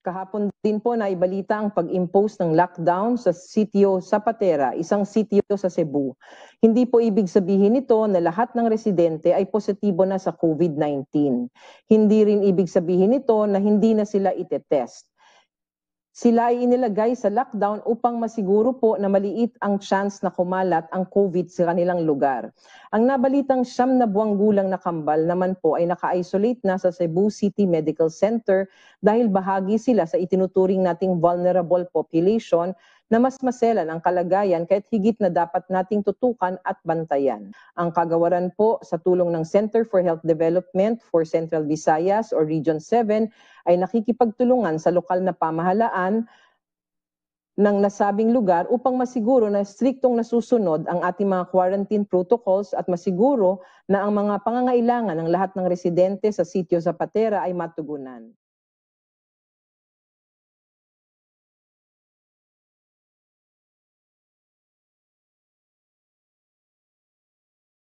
Kahapon din po na ibalita ang pag-impose ng lockdown sa sitio Zapatera, isang sitio sa Cebu. Hindi po ibig sabihin nito na lahat ng residente ay positibo na sa COVID-19. Hindi rin ibig sabihin nito na hindi na sila itetest. Sila ay inilagay sa lockdown upang masiguro po na maliit ang chance na kumalat ang COVID sa kanilang lugar. Ang nabalitang siyam na buwang gulang na kambal naman po ay naka-isolate na sa Cebu City Medical Center dahil bahagi sila sa itinuturing nating vulnerable population na mas maselan ang kalagayan kahit higit na dapat nating tutukan at bantayan. Ang kagawaran po sa tulong ng Center for Health Development for Central Visayas or Region 7 ay nakikipagtulungan sa lokal na pamahalaan ng nasabing lugar upang masiguro na striktong nasusunod ang ating mga quarantine protocols at masiguro na ang mga pangangailangan ng lahat ng residente sa sitio Zapatera ay matugunan.